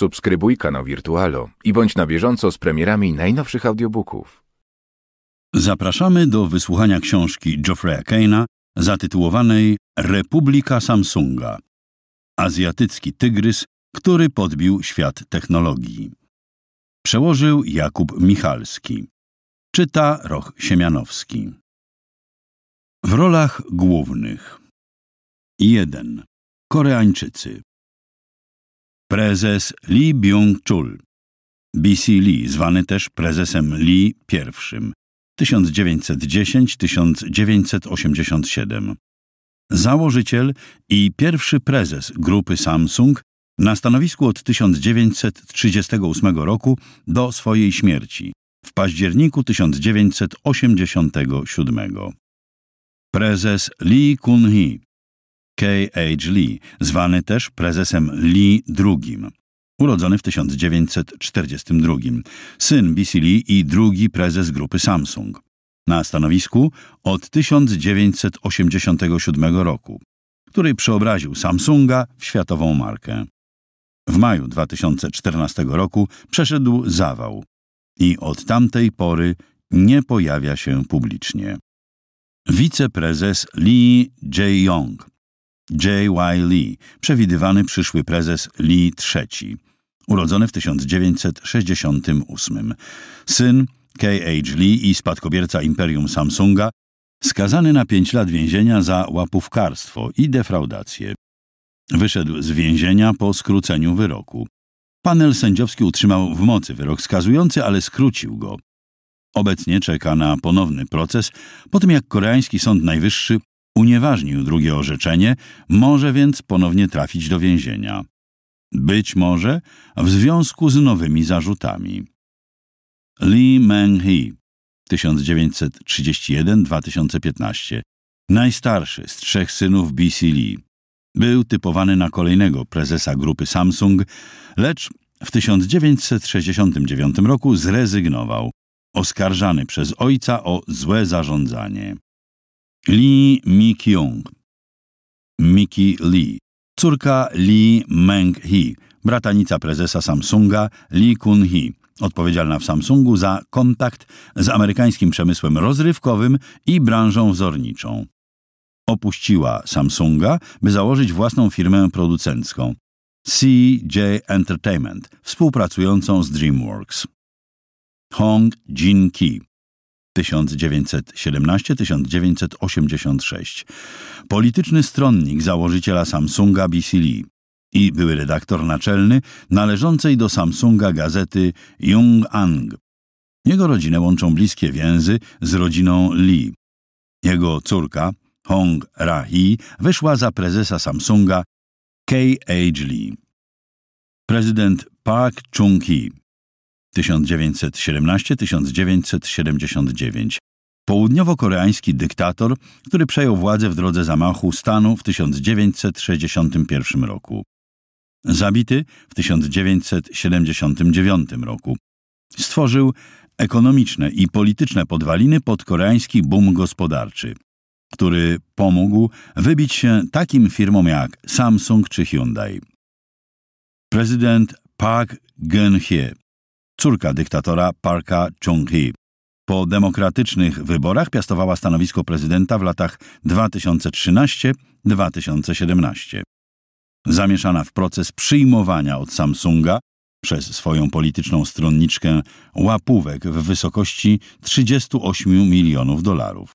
Subskrybuj kanał Wirtualo i bądź na bieżąco z premierami najnowszych audiobooków. Zapraszamy do wysłuchania książki Geoffreya Keina zatytułowanej Republika Samsunga. Azjatycki tygrys, który podbił świat technologii. Przełożył Jakub Michalski. Czyta Roch Siemianowski. W rolach głównych 1. Koreańczycy Prezes Lee Byung-chul, B.C. Lee, zwany też prezesem Lee I, 1910-1987. Założyciel i pierwszy prezes grupy Samsung na stanowisku od 1938 roku do swojej śmierci w październiku 1987. Prezes Lee Kun-hee, K.H. Lee, zwany też prezesem Lee II. Urodzony w 1942, syn B.C. Lee i drugi prezes grupy Samsung. Na stanowisku od 1987 roku, który przeobraził Samsunga w światową markę. W maju 2014 roku przeszedł zawał i od tamtej pory nie pojawia się publicznie. Wiceprezes Lee Jae-yong J.Y. Lee, przewidywany przyszły prezes Lee III, urodzony w 1968. Syn K.H. Lee i spadkobierca imperium Samsunga, skazany na 5 lat więzienia za łapówkarstwo i defraudację. Wyszedł z więzienia po skróceniu wyroku. Panel sędziowski utrzymał w mocy wyrok skazujący, ale skrócił go. Obecnie czeka na ponowny proces po tym, jak koreański Sąd Najwyższy unieważnił drugie orzeczenie, może więc ponownie trafić do więzienia. Być może w związku z nowymi zarzutami. Lee Meng-hee 1931-2015 Najstarszy z trzech synów B.C. Lee. Był typowany na kolejnego prezesa grupy Samsung, lecz w 1969 roku zrezygnował, oskarżany przez ojca o złe zarządzanie. Lee Mi-kyung, Miki Lee, córka Lee Meng-hee, bratanica prezesa Samsunga Lee Kun-hee, odpowiedzialna w Samsungu za kontakt z amerykańskim przemysłem rozrywkowym i branżą wzorniczą. Opuściła Samsunga, by założyć własną firmę producencką CJ Entertainment, współpracującą z DreamWorks. Hong Jin-ki, 1917-1986. Polityczny stronnik założyciela Samsunga BC Lee i były redaktor naczelny należącej do Samsunga gazety Jung Ang. Jego rodzinę łączą bliskie więzy z rodziną Lee. Jego córka, Hong Ra-hee, wyszła za prezesa Samsunga K.H. Lee. Prezydent Park Chung-hee 1917-1979. Południowo-koreański dyktator, który przejął władzę w drodze zamachu stanu w 1961 roku. Zabity w 1979 roku. Stworzył ekonomiczne i polityczne podwaliny pod koreański boom gospodarczy, który pomógł wybić się takim firmom jak Samsung czy Hyundai. Prezydent Park Geun-hye córka dyktatora Parka Chung-hee. Po demokratycznych wyborach piastowała stanowisko prezydenta w latach 2013-2017. Zamieszana w proces przyjmowania od Samsunga przez swoją polityczną stronniczkę łapówek w wysokości 38 milionów dolarów.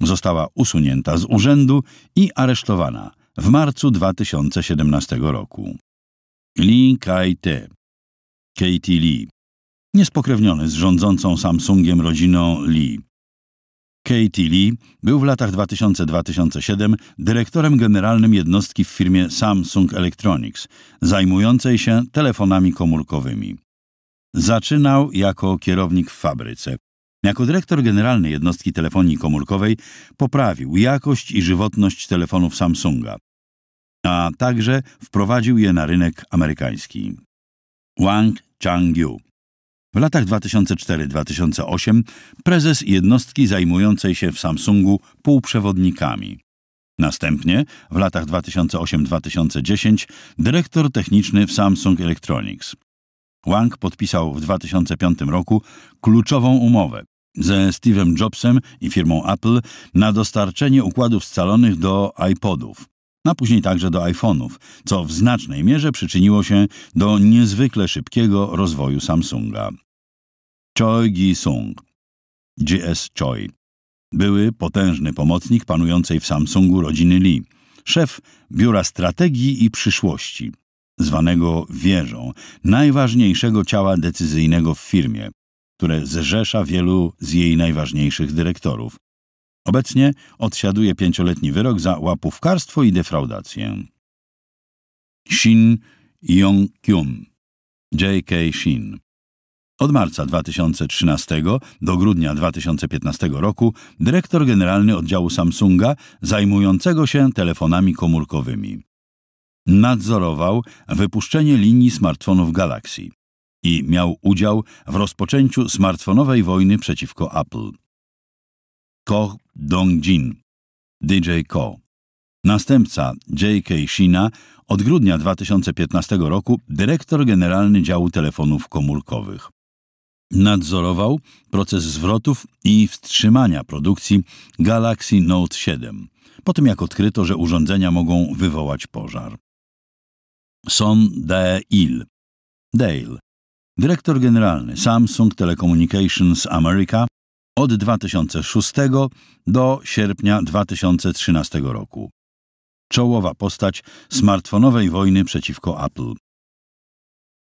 Została usunięta z urzędu i aresztowana w marcu 2017 roku. Lee Kai-te, Katie Lee, niespokrewniony z rządzącą Samsungiem rodziną Lee. Katie Lee był w latach 2000-2007 dyrektorem generalnym jednostki w firmie Samsung Electronics, zajmującej się telefonami komórkowymi. Zaczynał jako kierownik w fabryce. Jako dyrektor generalny jednostki telefonii komórkowej poprawił jakość i żywotność telefonów Samsunga, a także wprowadził je na rynek amerykański. Wang Changyu w latach 2004-2008 prezes jednostki zajmującej się w Samsungu półprzewodnikami. Następnie w latach 2008-2010 dyrektor techniczny w Samsung Electronics. Wang podpisał w 2005 roku kluczową umowę ze Steve'em Jobsem i firmą Apple na dostarczenie układów scalonych do iPodów a później także do iPhone'ów, co w znacznej mierze przyczyniło się do niezwykle szybkiego rozwoju Samsunga. Choi Gi-sung, GS Choi, były potężny pomocnik panującej w Samsungu rodziny Lee, szef Biura Strategii i Przyszłości, zwanego wieżą, najważniejszego ciała decyzyjnego w firmie, które zrzesza wielu z jej najważniejszych dyrektorów, Obecnie odsiaduje pięcioletni wyrok za łapówkarstwo i defraudację. Shin yong kyun J.K. Shin. Od marca 2013 do grudnia 2015 roku dyrektor generalny oddziału Samsunga zajmującego się telefonami komórkowymi. Nadzorował wypuszczenie linii smartfonów Galaxy i miał udział w rozpoczęciu smartfonowej wojny przeciwko Apple. Koh Dongjin, DJ Koh. Następca J.K. Shina od grudnia 2015 roku dyrektor generalny działu telefonów komórkowych. Nadzorował proces zwrotów i wstrzymania produkcji Galaxy Note 7, po tym jak odkryto, że urządzenia mogą wywołać pożar. Son Dae-il, Dale, dyrektor generalny Samsung Telecommunications America, od 2006 do sierpnia 2013 roku. Czołowa postać smartfonowej wojny przeciwko Apple.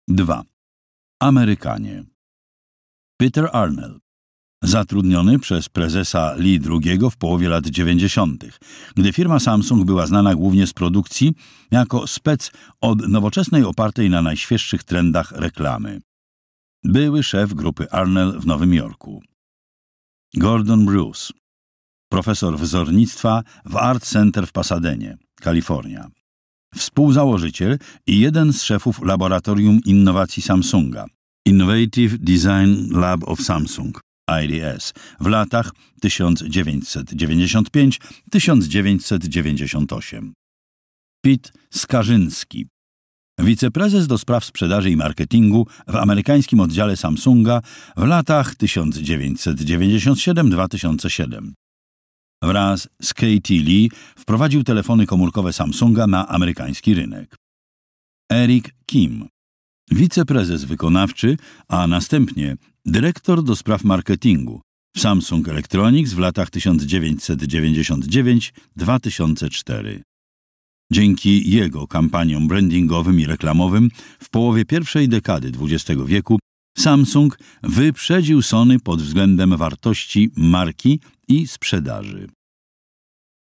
2. Amerykanie. Peter Arnell. Zatrudniony przez prezesa Lee II w połowie lat 90., gdy firma Samsung była znana głównie z produkcji jako spec od nowoczesnej opartej na najświeższych trendach reklamy. Były szef grupy Arnell w Nowym Jorku. Gordon Bruce, profesor wzornictwa w Art Center w Pasadenie, Kalifornia. Współzałożyciel i jeden z szefów Laboratorium Innowacji Samsunga, Innovative Design Lab of Samsung, IDS, w latach 1995-1998. Pit Skarzyński, Wiceprezes do spraw sprzedaży i marketingu w amerykańskim oddziale Samsunga w latach 1997-2007. Wraz z Katie Lee wprowadził telefony komórkowe Samsunga na amerykański rynek. Eric Kim, wiceprezes wykonawczy, a następnie dyrektor do spraw marketingu w Samsung Electronics w latach 1999-2004. Dzięki jego kampaniom brandingowym i reklamowym w połowie pierwszej dekady XX wieku Samsung wyprzedził Sony pod względem wartości marki i sprzedaży.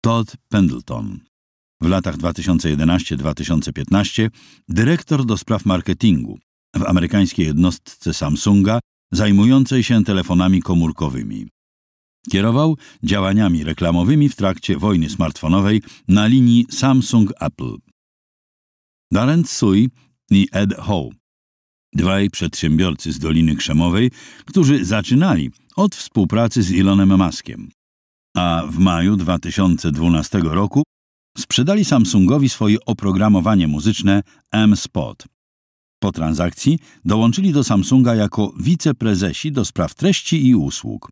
Todd Pendleton w latach 2011-2015 dyrektor do spraw marketingu w amerykańskiej jednostce Samsunga zajmującej się telefonami komórkowymi. Kierował działaniami reklamowymi w trakcie wojny smartfonowej na linii Samsung-Apple. Darren Tsui i Ed Howe, dwaj przedsiębiorcy z Doliny Krzemowej, którzy zaczynali od współpracy z Elonem Muskiem, a w maju 2012 roku sprzedali Samsungowi swoje oprogramowanie muzyczne M-Spot. Po transakcji dołączyli do Samsunga jako wiceprezesi do spraw treści i usług.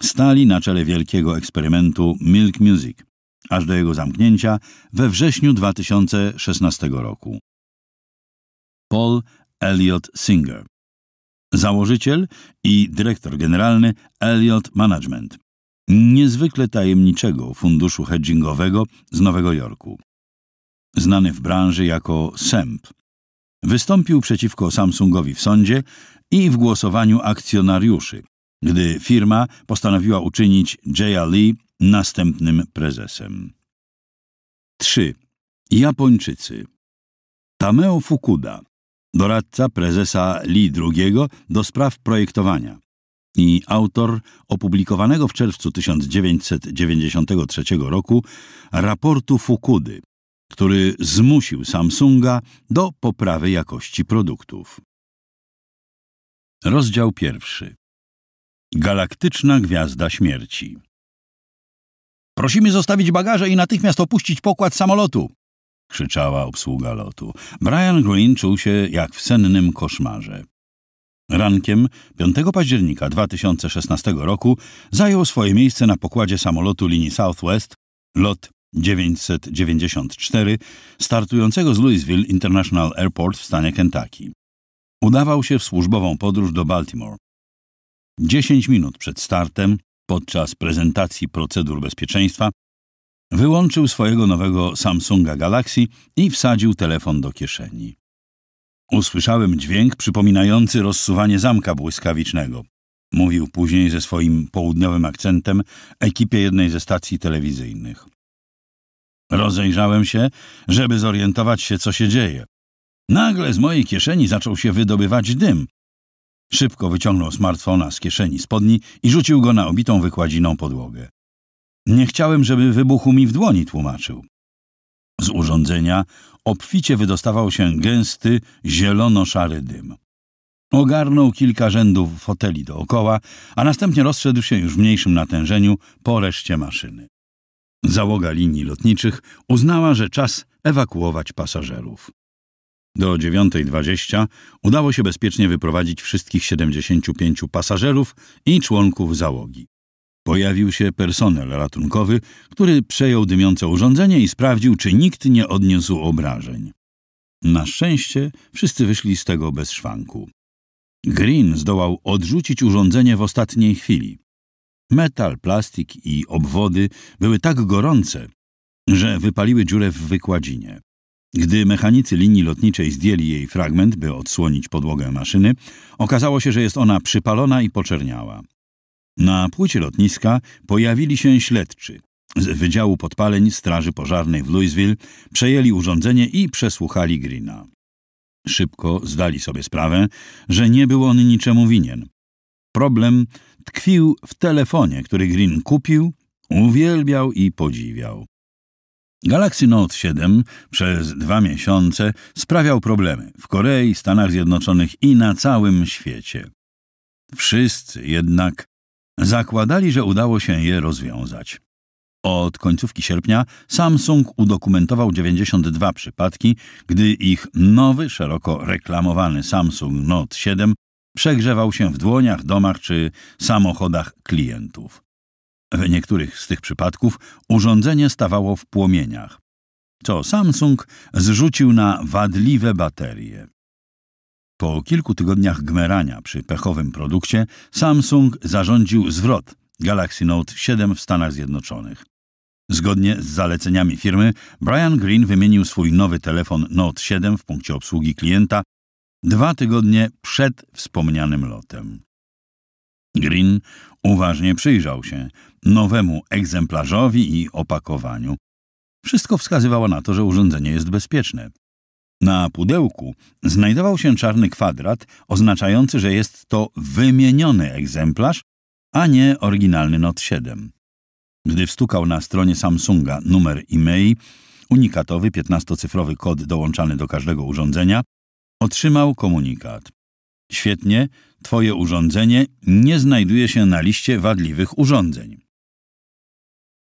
Stali na czele wielkiego eksperymentu Milk Music, aż do jego zamknięcia we wrześniu 2016 roku. Paul Elliot Singer, założyciel i dyrektor generalny Elliot Management, niezwykle tajemniczego funduszu hedgingowego z Nowego Jorku. Znany w branży jako SEMP, wystąpił przeciwko Samsungowi w sądzie i w głosowaniu akcjonariuszy, gdy firma postanowiła uczynić Jaya Lee następnym prezesem. 3. Japończycy Tameo Fukuda, doradca prezesa Lee II do spraw projektowania i autor opublikowanego w czerwcu 1993 roku raportu Fukudy, który zmusił Samsunga do poprawy jakości produktów. Rozdział pierwszy. Galaktyczna Gwiazda Śmierci. Prosimy zostawić bagaże i natychmiast opuścić pokład samolotu! krzyczała obsługa lotu. Brian Green czuł się jak w sennym koszmarze. Rankiem 5 października 2016 roku zajął swoje miejsce na pokładzie samolotu linii Southwest, lot 994, startującego z Louisville International Airport w stanie Kentucky. Udawał się w służbową podróż do Baltimore. 10 minut przed startem, podczas prezentacji procedur bezpieczeństwa, wyłączył swojego nowego Samsunga Galaxy i wsadził telefon do kieszeni. Usłyszałem dźwięk przypominający rozsuwanie zamka błyskawicznego. Mówił później ze swoim południowym akcentem ekipie jednej ze stacji telewizyjnych. Rozejrzałem się, żeby zorientować się, co się dzieje. Nagle z mojej kieszeni zaczął się wydobywać dym, Szybko wyciągnął smartfona z kieszeni spodni i rzucił go na obitą wykładziną podłogę. Nie chciałem, żeby wybuchu mi w dłoni tłumaczył. Z urządzenia obficie wydostawał się gęsty, zielono-szary dym. Ogarnął kilka rzędów foteli dookoła, a następnie rozszedł się już w mniejszym natężeniu po reszcie maszyny. Załoga linii lotniczych uznała, że czas ewakuować pasażerów. Do 9.20 udało się bezpiecznie wyprowadzić wszystkich 75 pasażerów i członków załogi. Pojawił się personel ratunkowy, który przejął dymiące urządzenie i sprawdził, czy nikt nie odniósł obrażeń. Na szczęście wszyscy wyszli z tego bez szwanku. Green zdołał odrzucić urządzenie w ostatniej chwili. Metal, plastik i obwody były tak gorące, że wypaliły dziurę w wykładzinie. Gdy mechanicy linii lotniczej zdjęli jej fragment, by odsłonić podłogę maszyny, okazało się, że jest ona przypalona i poczerniała. Na płycie lotniska pojawili się śledczy. Z Wydziału Podpaleń Straży Pożarnej w Louisville przejęli urządzenie i przesłuchali Greena. Szybko zdali sobie sprawę, że nie był on niczemu winien. Problem tkwił w telefonie, który Green kupił, uwielbiał i podziwiał. Galaxy Note 7 przez dwa miesiące sprawiał problemy w Korei, Stanach Zjednoczonych i na całym świecie. Wszyscy jednak zakładali, że udało się je rozwiązać. Od końcówki sierpnia Samsung udokumentował 92 przypadki, gdy ich nowy, szeroko reklamowany Samsung Note 7 przegrzewał się w dłoniach, domach czy samochodach klientów. W niektórych z tych przypadków urządzenie stawało w płomieniach, co Samsung zrzucił na wadliwe baterie. Po kilku tygodniach gmerania przy pechowym produkcie Samsung zarządził zwrot Galaxy Note 7 w Stanach Zjednoczonych. Zgodnie z zaleceniami firmy, Brian Green wymienił swój nowy telefon Note 7 w punkcie obsługi klienta dwa tygodnie przed wspomnianym lotem. Green uważnie przyjrzał się nowemu egzemplarzowi i opakowaniu. Wszystko wskazywało na to, że urządzenie jest bezpieczne. Na pudełku znajdował się czarny kwadrat oznaczający, że jest to wymieniony egzemplarz, a nie oryginalny Note 7. Gdy wstukał na stronie Samsunga numer e-mail, unikatowy 15-cyfrowy kod dołączany do każdego urządzenia, otrzymał komunikat. Świetnie, Twoje urządzenie nie znajduje się na liście wadliwych urządzeń.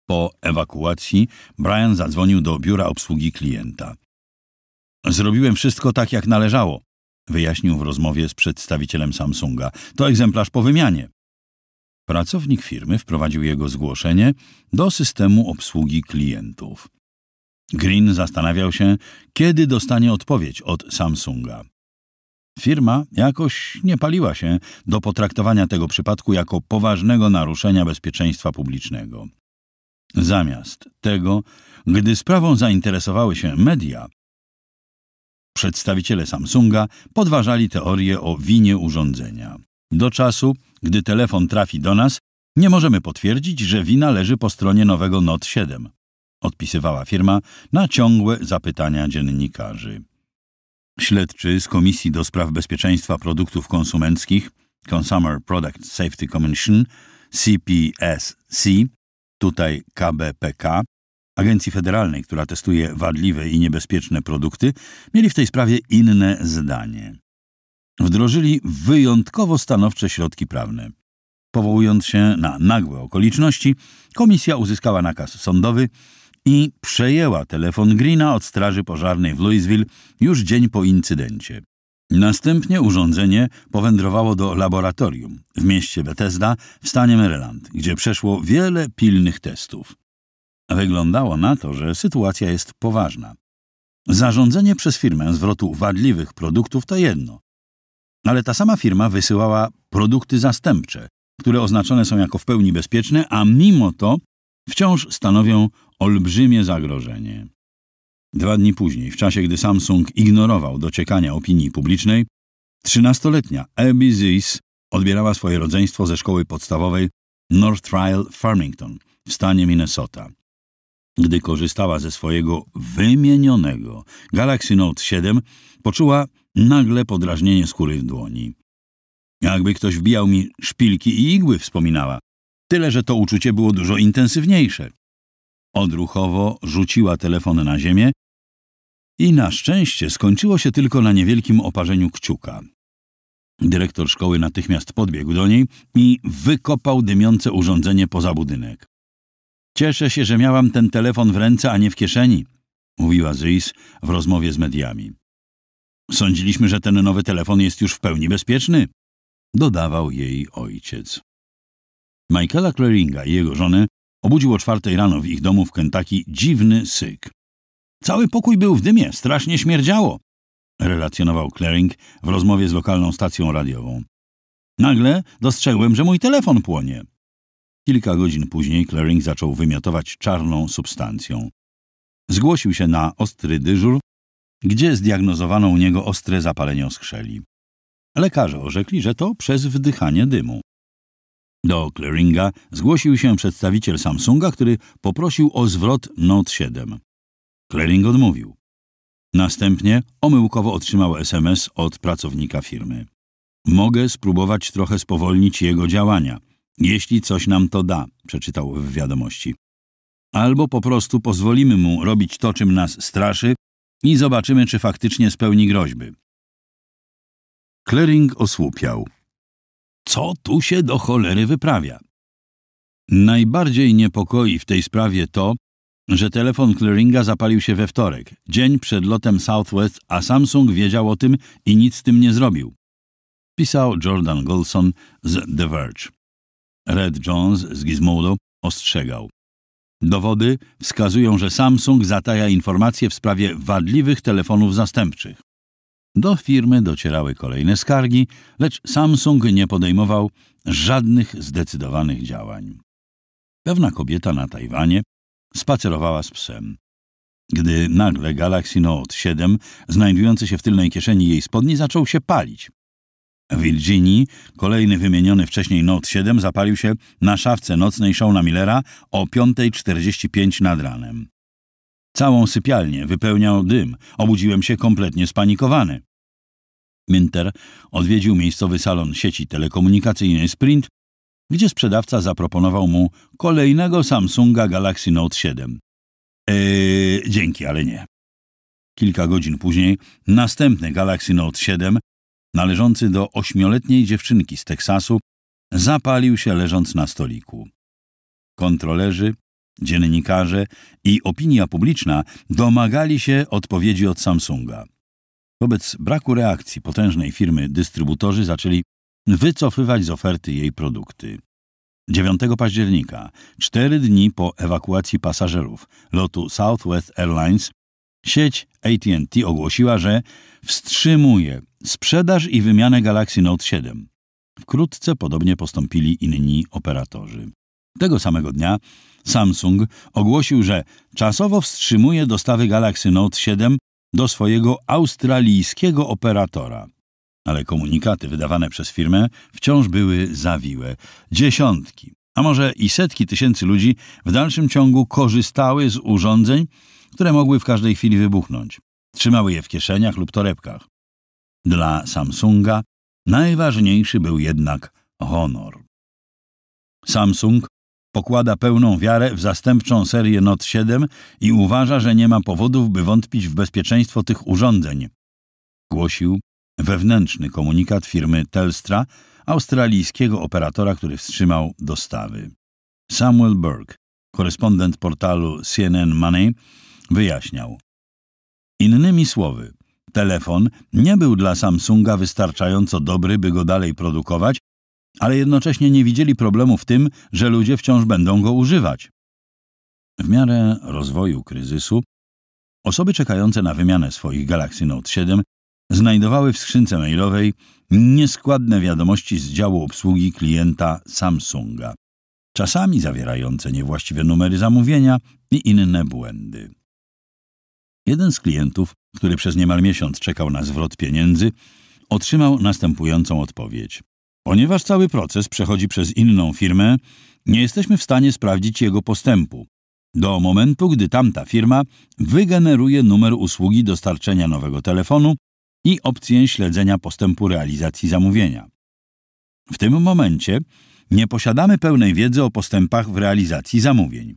Po ewakuacji Brian zadzwonił do biura obsługi klienta. Zrobiłem wszystko tak, jak należało, wyjaśnił w rozmowie z przedstawicielem Samsunga. To egzemplarz po wymianie. Pracownik firmy wprowadził jego zgłoszenie do systemu obsługi klientów. Green zastanawiał się, kiedy dostanie odpowiedź od Samsunga. Firma jakoś nie paliła się do potraktowania tego przypadku jako poważnego naruszenia bezpieczeństwa publicznego. Zamiast tego, gdy sprawą zainteresowały się media, przedstawiciele Samsunga podważali teorię o winie urządzenia. Do czasu, gdy telefon trafi do nas, nie możemy potwierdzić, że wina leży po stronie nowego Note 7, odpisywała firma na ciągłe zapytania dziennikarzy. Śledczy z Komisji do Spraw Bezpieczeństwa Produktów Konsumenckich Consumer Product Safety Commission CPSC, tutaj KBPK, Agencji Federalnej, która testuje wadliwe i niebezpieczne produkty, mieli w tej sprawie inne zdanie. Wdrożyli wyjątkowo stanowcze środki prawne. Powołując się na nagłe okoliczności, komisja uzyskała nakaz sądowy i przejęła telefon Greena od Straży Pożarnej w Louisville już dzień po incydencie. Następnie urządzenie powędrowało do laboratorium w mieście Bethesda w stanie Maryland, gdzie przeszło wiele pilnych testów. Wyglądało na to, że sytuacja jest poważna. Zarządzenie przez firmę zwrotu wadliwych produktów to jedno, ale ta sama firma wysyłała produkty zastępcze, które oznaczone są jako w pełni bezpieczne, a mimo to wciąż stanowią olbrzymie zagrożenie. Dwa dni później, w czasie gdy Samsung ignorował dociekania opinii publicznej, trzynastoletnia Abby Zeiss odbierała swoje rodzeństwo ze szkoły podstawowej North Trial Farmington w stanie Minnesota. Gdy korzystała ze swojego wymienionego Galaxy Note 7, poczuła nagle podrażnienie skóry w dłoni. Jakby ktoś wbijał mi szpilki i igły, wspominała. Tyle, że to uczucie było dużo intensywniejsze. Odruchowo rzuciła telefon na ziemię i na szczęście skończyło się tylko na niewielkim oparzeniu kciuka. Dyrektor szkoły natychmiast podbiegł do niej i wykopał dymiące urządzenie poza budynek. Cieszę się, że miałam ten telefon w ręce, a nie w kieszeni, mówiła Zeiss w rozmowie z mediami. Sądziliśmy, że ten nowy telefon jest już w pełni bezpieczny, dodawał jej ojciec. Michaela Cleringa i jego żonę Obudził o czwartej rano w ich domu w Kentucky dziwny syk. Cały pokój był w dymie, strasznie śmierdziało, relacjonował Claring w rozmowie z lokalną stacją radiową. Nagle dostrzegłem, że mój telefon płonie. Kilka godzin później Claring zaczął wymiotować czarną substancją. Zgłosił się na ostry dyżur, gdzie zdiagnozowano u niego ostre zapalenie oskrzeli. Lekarze orzekli, że to przez wdychanie dymu. Do clearinga zgłosił się przedstawiciel Samsunga, który poprosił o zwrot Note 7. Clearing odmówił. Następnie omyłkowo otrzymał SMS od pracownika firmy. Mogę spróbować trochę spowolnić jego działania, jeśli coś nam to da, przeczytał w wiadomości. Albo po prostu pozwolimy mu robić to, czym nas straszy i zobaczymy, czy faktycznie spełni groźby. Clearing osłupiał. Co tu się do cholery wyprawia? Najbardziej niepokoi w tej sprawie to, że telefon clearinga zapalił się we wtorek, dzień przed lotem Southwest, a Samsung wiedział o tym i nic z tym nie zrobił. Pisał Jordan Golson z The Verge. Red Jones z Gizmodo ostrzegał. Dowody wskazują, że Samsung zataja informacje w sprawie wadliwych telefonów zastępczych. Do firmy docierały kolejne skargi, lecz Samsung nie podejmował żadnych zdecydowanych działań. Pewna kobieta na Tajwanie spacerowała z psem. Gdy nagle Galaxy Note 7, znajdujący się w tylnej kieszeni jej spodni, zaczął się palić. W Virginii kolejny wymieniony wcześniej Note 7 zapalił się na szafce nocnej Shauna Millera o 5.45 nad ranem. Całą sypialnię wypełniał dym. Obudziłem się kompletnie spanikowany. Minter odwiedził miejscowy salon sieci telekomunikacyjnej Sprint, gdzie sprzedawca zaproponował mu kolejnego Samsunga Galaxy Note 7. Eee, dzięki, ale nie. Kilka godzin później następny Galaxy Note 7, należący do ośmioletniej dziewczynki z Teksasu, zapalił się leżąc na stoliku. Kontrolerzy, dziennikarze i opinia publiczna domagali się odpowiedzi od Samsunga. Wobec braku reakcji potężnej firmy dystrybutorzy zaczęli wycofywać z oferty jej produkty. 9 października, cztery dni po ewakuacji pasażerów lotu Southwest Airlines, sieć ATT ogłosiła, że wstrzymuje sprzedaż i wymianę Galaxy Note 7. Wkrótce podobnie postąpili inni operatorzy. Tego samego dnia Samsung ogłosił, że czasowo wstrzymuje dostawy Galaxy Note 7 do swojego australijskiego operatora. Ale komunikaty wydawane przez firmę wciąż były zawiłe. Dziesiątki, a może i setki tysięcy ludzi w dalszym ciągu korzystały z urządzeń, które mogły w każdej chwili wybuchnąć. Trzymały je w kieszeniach lub torebkach. Dla Samsunga najważniejszy był jednak honor. Samsung pokłada pełną wiarę w zastępczą serię NOT 7 i uważa, że nie ma powodów, by wątpić w bezpieczeństwo tych urządzeń. Głosił wewnętrzny komunikat firmy Telstra, australijskiego operatora, który wstrzymał dostawy. Samuel Burke, korespondent portalu CNN Money, wyjaśniał. Innymi słowy, telefon nie był dla Samsunga wystarczająco dobry, by go dalej produkować ale jednocześnie nie widzieli problemu w tym, że ludzie wciąż będą go używać. W miarę rozwoju kryzysu osoby czekające na wymianę swoich Galaxy Note 7 znajdowały w skrzynce mailowej nieskładne wiadomości z działu obsługi klienta Samsunga, czasami zawierające niewłaściwe numery zamówienia i inne błędy. Jeden z klientów, który przez niemal miesiąc czekał na zwrot pieniędzy, otrzymał następującą odpowiedź. Ponieważ cały proces przechodzi przez inną firmę, nie jesteśmy w stanie sprawdzić jego postępu do momentu, gdy tamta firma wygeneruje numer usługi dostarczenia nowego telefonu i opcję śledzenia postępu realizacji zamówienia. W tym momencie nie posiadamy pełnej wiedzy o postępach w realizacji zamówień.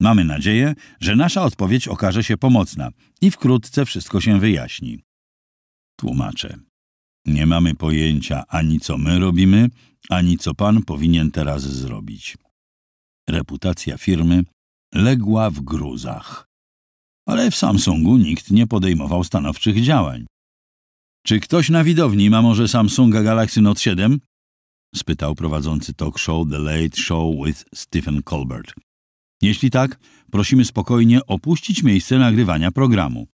Mamy nadzieję, że nasza odpowiedź okaże się pomocna i wkrótce wszystko się wyjaśni. Tłumaczę. Nie mamy pojęcia ani co my robimy, ani co pan powinien teraz zrobić. Reputacja firmy legła w gruzach. Ale w Samsungu nikt nie podejmował stanowczych działań. Czy ktoś na widowni ma może Samsunga Galaxy Note 7? spytał prowadzący talk show The Late Show with Stephen Colbert. Jeśli tak, prosimy spokojnie opuścić miejsce nagrywania programu.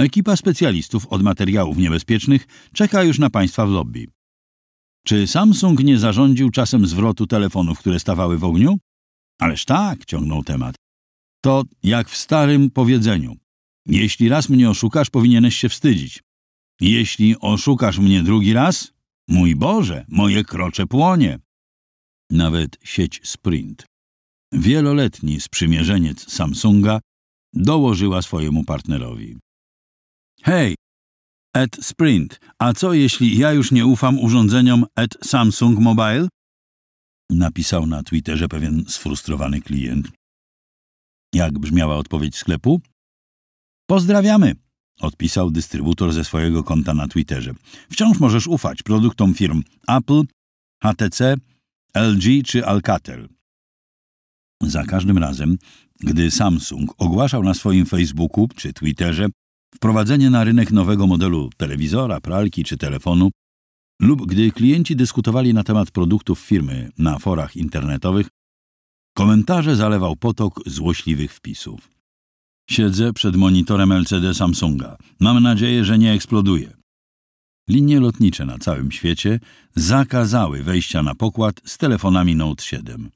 Ekipa specjalistów od materiałów niebezpiecznych czeka już na Państwa w lobby. Czy Samsung nie zarządził czasem zwrotu telefonów, które stawały w ogniu? Ależ tak, ciągnął temat. To jak w starym powiedzeniu. Jeśli raz mnie oszukasz, powinieneś się wstydzić. Jeśli oszukasz mnie drugi raz, mój Boże, moje krocze płonie. Nawet sieć Sprint, wieloletni sprzymierzeniec Samsunga, dołożyła swojemu partnerowi. Hej, Ed Sprint, a co jeśli ja już nie ufam urządzeniom Ed Samsung Mobile? Napisał na Twitterze pewien sfrustrowany klient. Jak brzmiała odpowiedź sklepu? Pozdrawiamy! Odpisał dystrybutor ze swojego konta na Twitterze. Wciąż możesz ufać produktom firm Apple, HTC, LG czy Alcatel. Za każdym razem, gdy Samsung ogłaszał na swoim Facebooku czy Twitterze Wprowadzenie na rynek nowego modelu telewizora, pralki czy telefonu lub gdy klienci dyskutowali na temat produktów firmy na forach internetowych, komentarze zalewał potok złośliwych wpisów. Siedzę przed monitorem LCD Samsunga. Mam nadzieję, że nie eksploduje. Linie lotnicze na całym świecie zakazały wejścia na pokład z telefonami Note 7.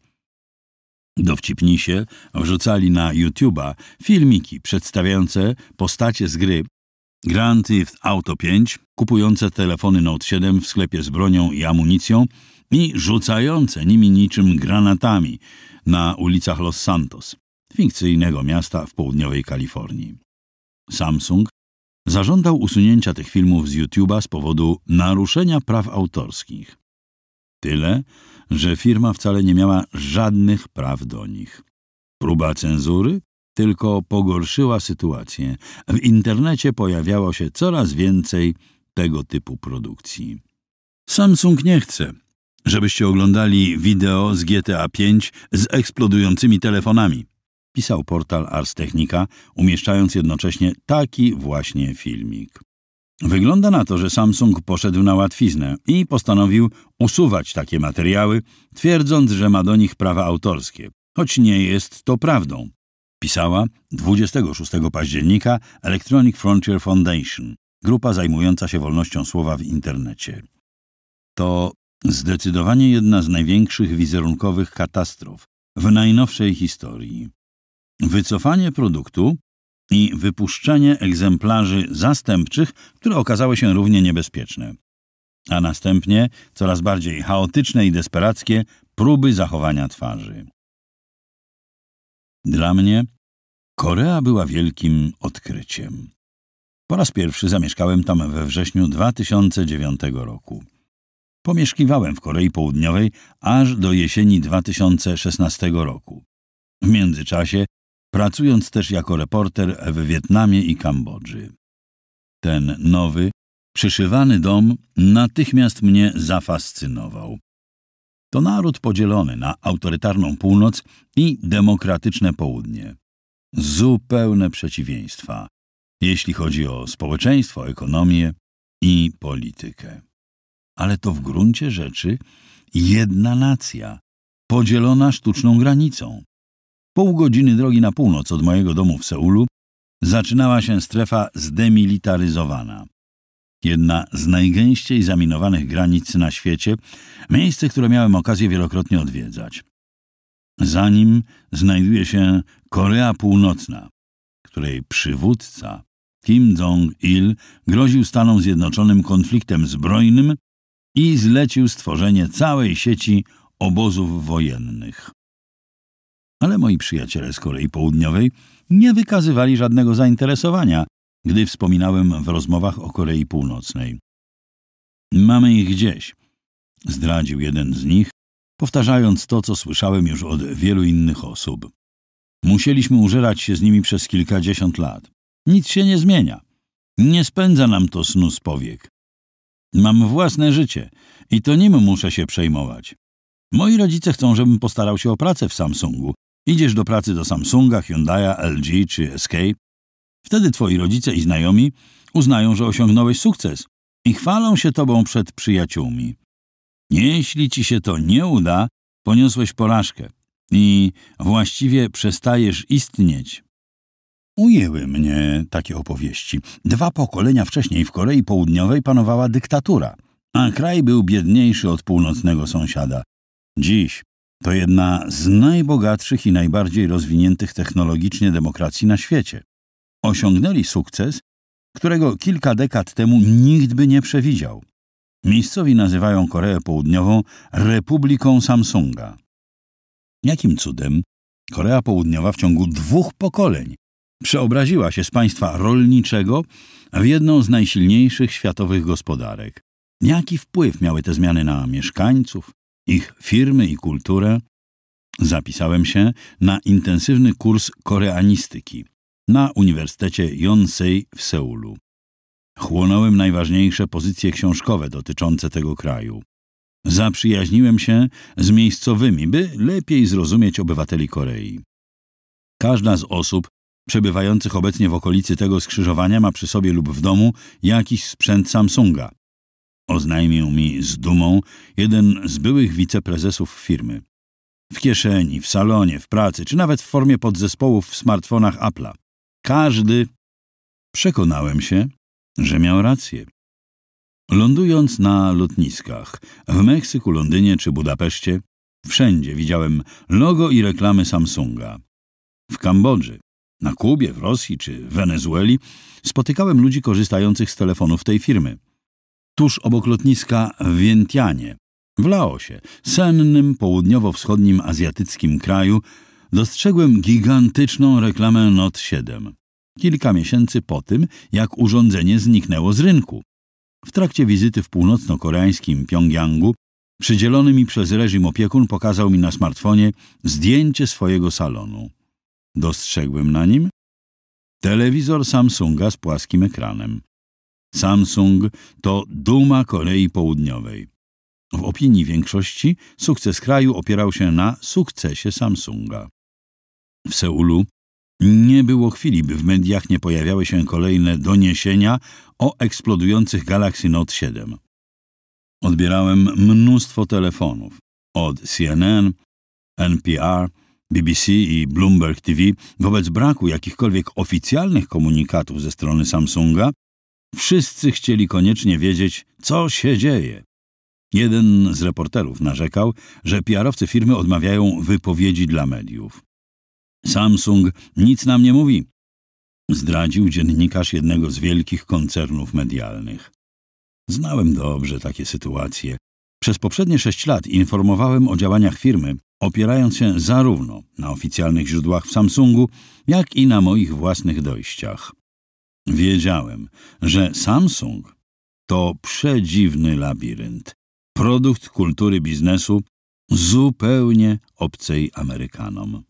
Dowcipnisie się wrzucali na YouTube'a filmiki przedstawiające postacie z gry Grand Theft Auto 5, kupujące telefony Note 7 w sklepie z bronią i amunicją i rzucające nimi niczym granatami na ulicach Los Santos, fikcyjnego miasta w południowej Kalifornii. Samsung zażądał usunięcia tych filmów z YouTube'a z powodu naruszenia praw autorskich. Tyle, że firma wcale nie miała żadnych praw do nich. Próba cenzury tylko pogorszyła sytuację. W internecie pojawiało się coraz więcej tego typu produkcji. Samsung nie chce, żebyście oglądali wideo z GTA V z eksplodującymi telefonami, pisał portal Ars Technica, umieszczając jednocześnie taki właśnie filmik. Wygląda na to, że Samsung poszedł na łatwiznę i postanowił usuwać takie materiały, twierdząc, że ma do nich prawa autorskie, choć nie jest to prawdą. Pisała 26 października Electronic Frontier Foundation, grupa zajmująca się wolnością słowa w internecie. To zdecydowanie jedna z największych wizerunkowych katastrof w najnowszej historii. Wycofanie produktu i wypuszczenie egzemplarzy zastępczych, które okazały się równie niebezpieczne. A następnie coraz bardziej chaotyczne i desperackie próby zachowania twarzy. Dla mnie Korea była wielkim odkryciem. Po raz pierwszy zamieszkałem tam we wrześniu 2009 roku. Pomieszkiwałem w Korei Południowej aż do jesieni 2016 roku. W międzyczasie pracując też jako reporter w Wietnamie i Kambodży. Ten nowy, przyszywany dom natychmiast mnie zafascynował. To naród podzielony na autorytarną północ i demokratyczne południe. Zupełne przeciwieństwa, jeśli chodzi o społeczeństwo, ekonomię i politykę. Ale to w gruncie rzeczy jedna nacja, podzielona sztuczną granicą. Pół godziny drogi na północ od mojego domu w Seulu zaczynała się strefa zdemilitaryzowana. Jedna z najgęściej zaminowanych granic na świecie, miejsce, które miałem okazję wielokrotnie odwiedzać. Za nim znajduje się Korea Północna, której przywódca Kim Jong-il groził Stanom Zjednoczonym konfliktem zbrojnym i zlecił stworzenie całej sieci obozów wojennych ale moi przyjaciele z Korei Południowej nie wykazywali żadnego zainteresowania, gdy wspominałem w rozmowach o Korei Północnej. Mamy ich gdzieś, zdradził jeden z nich, powtarzając to, co słyszałem już od wielu innych osób. Musieliśmy użerać się z nimi przez kilkadziesiąt lat. Nic się nie zmienia. Nie spędza nam to snu z powiek. Mam własne życie i to nim muszę się przejmować. Moi rodzice chcą, żebym postarał się o pracę w Samsungu, Idziesz do pracy do Samsunga, Hyundai'a, LG czy SK, Wtedy twoi rodzice i znajomi uznają, że osiągnąłeś sukces i chwalą się tobą przed przyjaciółmi. Jeśli ci się to nie uda, poniosłeś porażkę i właściwie przestajesz istnieć. Ujęły mnie takie opowieści. Dwa pokolenia wcześniej w Korei Południowej panowała dyktatura, a kraj był biedniejszy od północnego sąsiada. Dziś to jedna z najbogatszych i najbardziej rozwiniętych technologicznie demokracji na świecie. Osiągnęli sukces, którego kilka dekad temu nikt by nie przewidział. Miejscowi nazywają Koreę Południową Republiką Samsunga. Jakim cudem Korea Południowa w ciągu dwóch pokoleń przeobraziła się z państwa rolniczego w jedną z najsilniejszych światowych gospodarek? Jaki wpływ miały te zmiany na mieszkańców, ich firmy i kulturę, zapisałem się na intensywny kurs koreanistyki na Uniwersytecie Yonsei w Seulu. Chłonąłem najważniejsze pozycje książkowe dotyczące tego kraju. Zaprzyjaźniłem się z miejscowymi, by lepiej zrozumieć obywateli Korei. Każda z osób przebywających obecnie w okolicy tego skrzyżowania ma przy sobie lub w domu jakiś sprzęt Samsunga, Oznajmił mi z dumą jeden z byłych wiceprezesów firmy. W kieszeni, w salonie, w pracy, czy nawet w formie podzespołów w smartfonach Apple'a. Każdy. Przekonałem się, że miał rację. Lądując na lotniskach w Meksyku, Londynie czy Budapeszcie, wszędzie widziałem logo i reklamy Samsunga. W Kambodży, na Kubie, w Rosji czy Wenezueli spotykałem ludzi korzystających z telefonów tej firmy tuż obok lotniska w Vientianie, w Laosie, sennym południowo-wschodnim azjatyckim kraju, dostrzegłem gigantyczną reklamę Not 7. Kilka miesięcy po tym, jak urządzenie zniknęło z rynku. W trakcie wizyty w północno-koreańskim Pjongjangu przydzielony mi przez reżim opiekun pokazał mi na smartfonie zdjęcie swojego salonu. Dostrzegłem na nim telewizor Samsunga z płaskim ekranem. Samsung to duma Korei Południowej. W opinii większości sukces kraju opierał się na sukcesie Samsunga. W Seulu nie było chwili, by w mediach nie pojawiały się kolejne doniesienia o eksplodujących Galaxy Note 7. Odbierałem mnóstwo telefonów od CNN, NPR, BBC i Bloomberg TV wobec braku jakichkolwiek oficjalnych komunikatów ze strony Samsunga Wszyscy chcieli koniecznie wiedzieć, co się dzieje. Jeden z reporterów narzekał, że PR-owcy firmy odmawiają wypowiedzi dla mediów. Samsung nic nam nie mówi, zdradził dziennikarz jednego z wielkich koncernów medialnych. Znałem dobrze takie sytuacje. Przez poprzednie sześć lat informowałem o działaniach firmy, opierając się zarówno na oficjalnych źródłach w Samsungu, jak i na moich własnych dojściach. Wiedziałem, że Samsung to przedziwny labirynt, produkt kultury biznesu zupełnie obcej Amerykanom.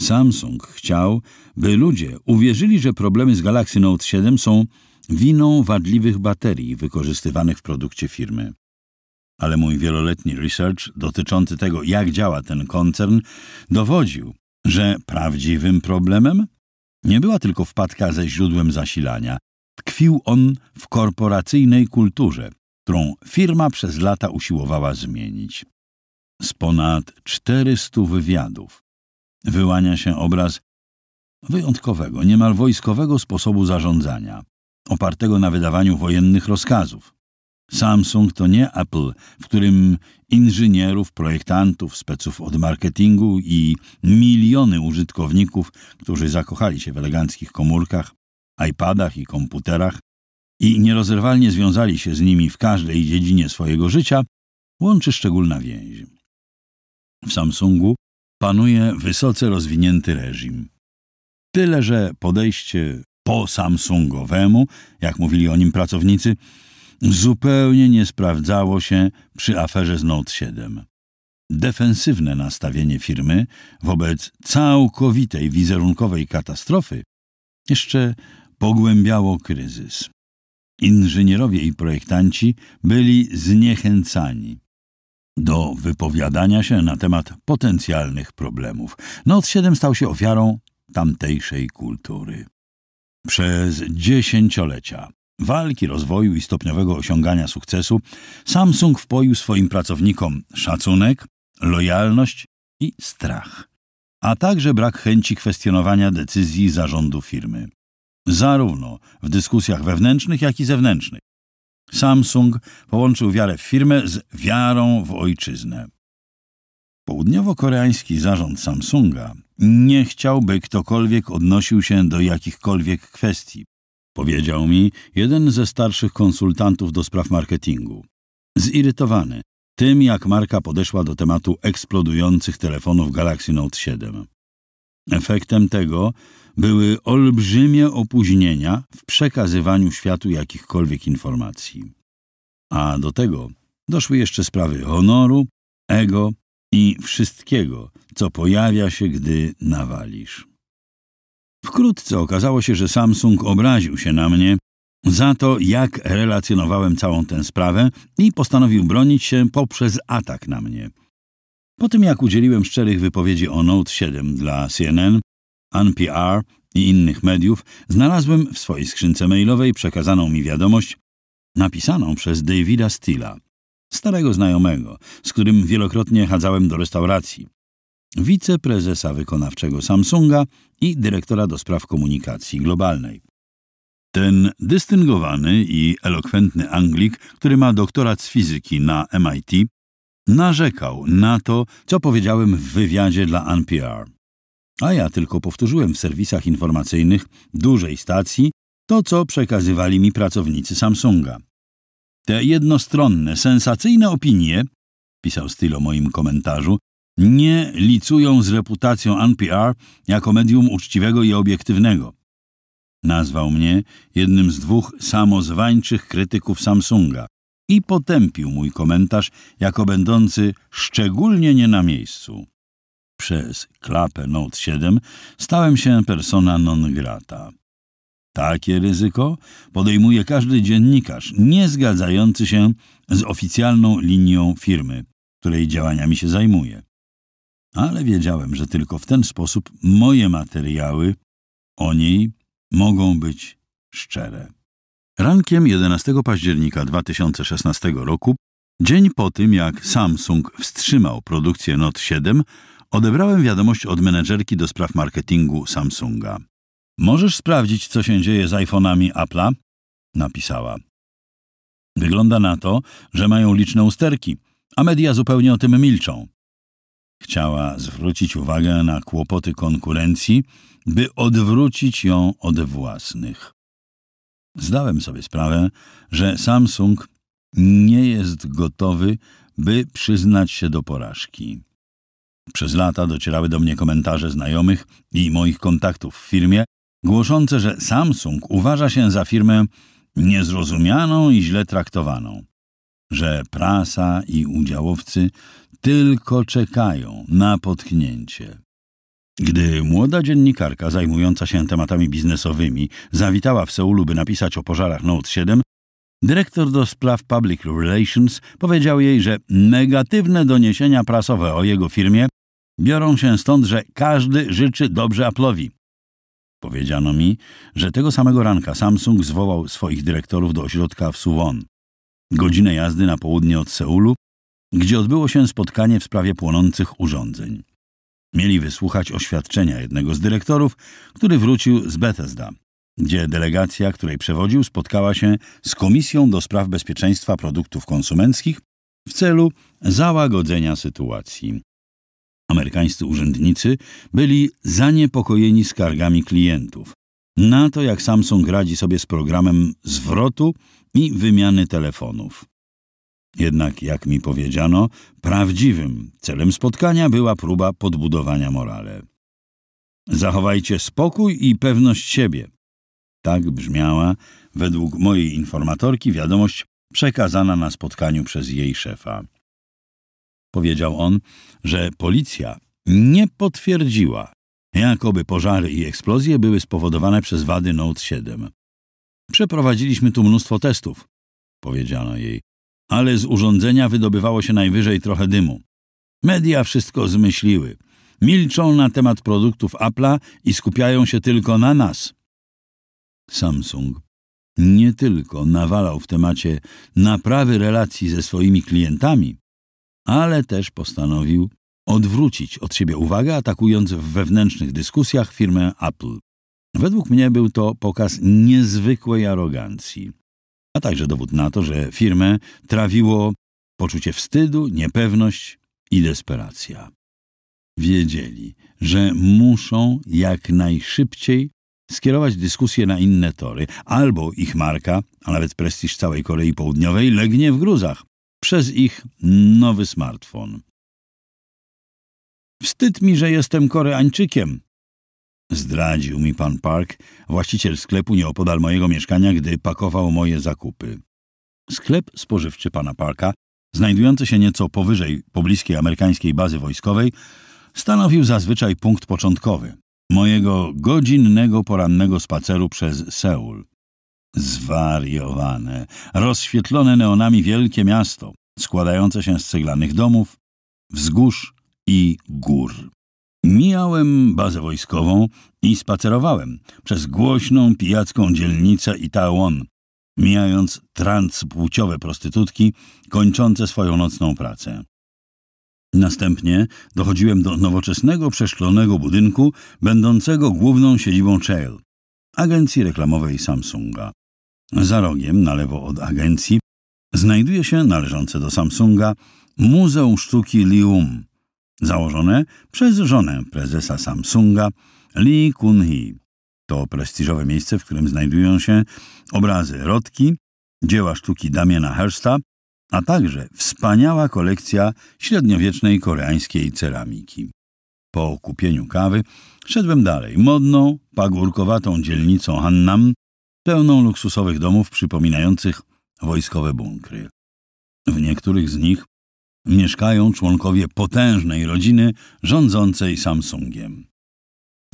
Samsung chciał, by ludzie uwierzyli, że problemy z Galaxy Note 7 są winą wadliwych baterii wykorzystywanych w produkcie firmy. Ale mój wieloletni research dotyczący tego, jak działa ten koncern, dowodził, że prawdziwym problemem nie była tylko wpadka ze źródłem zasilania. Tkwił on w korporacyjnej kulturze, którą firma przez lata usiłowała zmienić. Z ponad 400 wywiadów wyłania się obraz wyjątkowego, niemal wojskowego sposobu zarządzania, opartego na wydawaniu wojennych rozkazów. Samsung to nie Apple, w którym inżynierów, projektantów, speców od marketingu i miliony użytkowników, którzy zakochali się w eleganckich komórkach, iPadach i komputerach i nierozerwalnie związali się z nimi w każdej dziedzinie swojego życia, łączy szczególna więź. W Samsungu panuje wysoce rozwinięty reżim. Tyle, że podejście po Samsungowemu, jak mówili o nim pracownicy, zupełnie nie sprawdzało się przy aferze z Note 7. Defensywne nastawienie firmy wobec całkowitej wizerunkowej katastrofy jeszcze pogłębiało kryzys. Inżynierowie i projektanci byli zniechęcani do wypowiadania się na temat potencjalnych problemów. Noc 7 stał się ofiarą tamtejszej kultury. Przez dziesięciolecia walki, rozwoju i stopniowego osiągania sukcesu, Samsung wpoił swoim pracownikom szacunek, lojalność i strach, a także brak chęci kwestionowania decyzji zarządu firmy. Zarówno w dyskusjach wewnętrznych, jak i zewnętrznych. Samsung połączył wiarę w firmę z wiarą w ojczyznę. Południowo-koreański zarząd Samsunga nie chciał, by ktokolwiek odnosił się do jakichkolwiek kwestii Powiedział mi jeden ze starszych konsultantów do spraw marketingu. Zirytowany tym, jak marka podeszła do tematu eksplodujących telefonów Galaxy Note 7. Efektem tego były olbrzymie opóźnienia w przekazywaniu światu jakichkolwiek informacji. A do tego doszły jeszcze sprawy honoru, ego i wszystkiego, co pojawia się, gdy nawalisz. Wkrótce okazało się, że Samsung obraził się na mnie za to, jak relacjonowałem całą tę sprawę i postanowił bronić się poprzez atak na mnie. Po tym jak udzieliłem szczerych wypowiedzi o Note 7 dla CNN, NPR i innych mediów, znalazłem w swojej skrzynce mailowej przekazaną mi wiadomość napisaną przez Davida Steela, starego znajomego, z którym wielokrotnie chadzałem do restauracji wiceprezesa wykonawczego Samsunga i dyrektora do spraw komunikacji globalnej. Ten dystyngowany i elokwentny Anglik, który ma doktorat z fizyki na MIT, narzekał na to, co powiedziałem w wywiadzie dla NPR. A ja tylko powtórzyłem w serwisach informacyjnych dużej stacji to, co przekazywali mi pracownicy Samsunga. Te jednostronne, sensacyjne opinie, pisał Stylo moim komentarzu, nie licują z reputacją NPR jako medium uczciwego i obiektywnego. Nazwał mnie jednym z dwóch samozwańczych krytyków Samsunga i potępił mój komentarz jako będący szczególnie nie na miejscu. Przez klapę Note 7 stałem się persona non grata. Takie ryzyko podejmuje każdy dziennikarz nie zgadzający się z oficjalną linią firmy, której działaniami się zajmuje ale wiedziałem, że tylko w ten sposób moje materiały o niej mogą być szczere. Rankiem 11 października 2016 roku, dzień po tym jak Samsung wstrzymał produkcję Note 7, odebrałem wiadomość od menedżerki do spraw marketingu Samsunga. Możesz sprawdzić, co się dzieje z iPhone'ami Apple'a? napisała. Wygląda na to, że mają liczne usterki, a media zupełnie o tym milczą. Chciała zwrócić uwagę na kłopoty konkurencji, by odwrócić ją od własnych. Zdałem sobie sprawę, że Samsung nie jest gotowy, by przyznać się do porażki. Przez lata docierały do mnie komentarze znajomych i moich kontaktów w firmie, głoszące, że Samsung uważa się za firmę niezrozumianą i źle traktowaną, że prasa i udziałowcy tylko czekają na potknięcie. Gdy młoda dziennikarka zajmująca się tematami biznesowymi zawitała w Seulu, by napisać o pożarach Note 7, dyrektor do spraw Public Relations powiedział jej, że negatywne doniesienia prasowe o jego firmie biorą się stąd, że każdy życzy dobrze Apple'owi. Powiedziano mi, że tego samego ranka Samsung zwołał swoich dyrektorów do ośrodka w Suwon. Godzinę jazdy na południe od Seulu gdzie odbyło się spotkanie w sprawie płonących urządzeń. Mieli wysłuchać oświadczenia jednego z dyrektorów, który wrócił z Bethesda, gdzie delegacja, której przewodził, spotkała się z Komisją do Spraw Bezpieczeństwa Produktów Konsumenckich w celu załagodzenia sytuacji. Amerykańscy urzędnicy byli zaniepokojeni skargami klientów na to, jak Samsung radzi sobie z programem zwrotu i wymiany telefonów. Jednak, jak mi powiedziano, prawdziwym celem spotkania była próba podbudowania morale. Zachowajcie spokój i pewność siebie. Tak brzmiała, według mojej informatorki, wiadomość przekazana na spotkaniu przez jej szefa. Powiedział on, że policja nie potwierdziła, jakoby pożary i eksplozje były spowodowane przez wady Note 7. Przeprowadziliśmy tu mnóstwo testów, powiedziano jej ale z urządzenia wydobywało się najwyżej trochę dymu. Media wszystko zmyśliły. Milczą na temat produktów Apple'a i skupiają się tylko na nas. Samsung nie tylko nawalał w temacie naprawy relacji ze swoimi klientami, ale też postanowił odwrócić od siebie uwagę, atakując w wewnętrznych dyskusjach firmę Apple. Według mnie był to pokaz niezwykłej arogancji a także dowód na to, że firmę trawiło poczucie wstydu, niepewność i desperacja. Wiedzieli, że muszą jak najszybciej skierować dyskusję na inne tory, albo ich marka, a nawet prestiż całej Korei Południowej legnie w gruzach przez ich nowy smartfon. Wstyd mi, że jestem Koreańczykiem, Zdradził mi pan Park, właściciel sklepu nieopodal mojego mieszkania, gdy pakował moje zakupy. Sklep spożywczy pana Parka, znajdujący się nieco powyżej pobliskiej amerykańskiej bazy wojskowej, stanowił zazwyczaj punkt początkowy mojego godzinnego porannego spaceru przez Seul. Zwariowane, rozświetlone neonami wielkie miasto, składające się z ceglanych domów, wzgórz i gór. Mijałem bazę wojskową i spacerowałem przez głośną pijacką dzielnicę Itaewon, mijając transpłciowe prostytutki kończące swoją nocną pracę. Następnie dochodziłem do nowoczesnego, przeszklonego budynku, będącego główną siedzibą Chail, agencji reklamowej Samsunga. Za rogiem, na lewo od agencji, znajduje się, należące do Samsunga, Muzeum Sztuki Lium, założone przez żonę prezesa Samsunga Lee Kun-hee. To prestiżowe miejsce, w którym znajdują się obrazy Rotki, dzieła sztuki Damiana Hersta, a także wspaniała kolekcja średniowiecznej koreańskiej ceramiki. Po kupieniu kawy szedłem dalej modną, pagórkowatą dzielnicą Hannam, pełną luksusowych domów przypominających wojskowe bunkry. W niektórych z nich mieszkają członkowie potężnej rodziny rządzącej Samsungiem.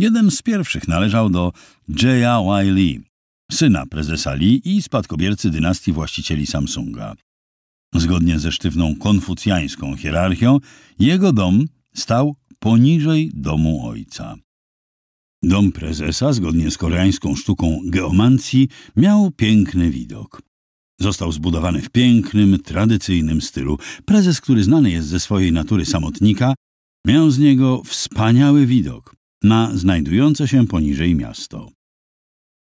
Jeden z pierwszych należał do J.A. Y. Lee, syna prezesa Lee i spadkobiercy dynastii właścicieli Samsunga. Zgodnie ze sztywną konfucjańską hierarchią, jego dom stał poniżej domu ojca. Dom prezesa, zgodnie z koreańską sztuką geomancji, miał piękny widok. Został zbudowany w pięknym, tradycyjnym stylu. Prezes, który znany jest ze swojej natury samotnika, miał z niego wspaniały widok na znajdujące się poniżej miasto.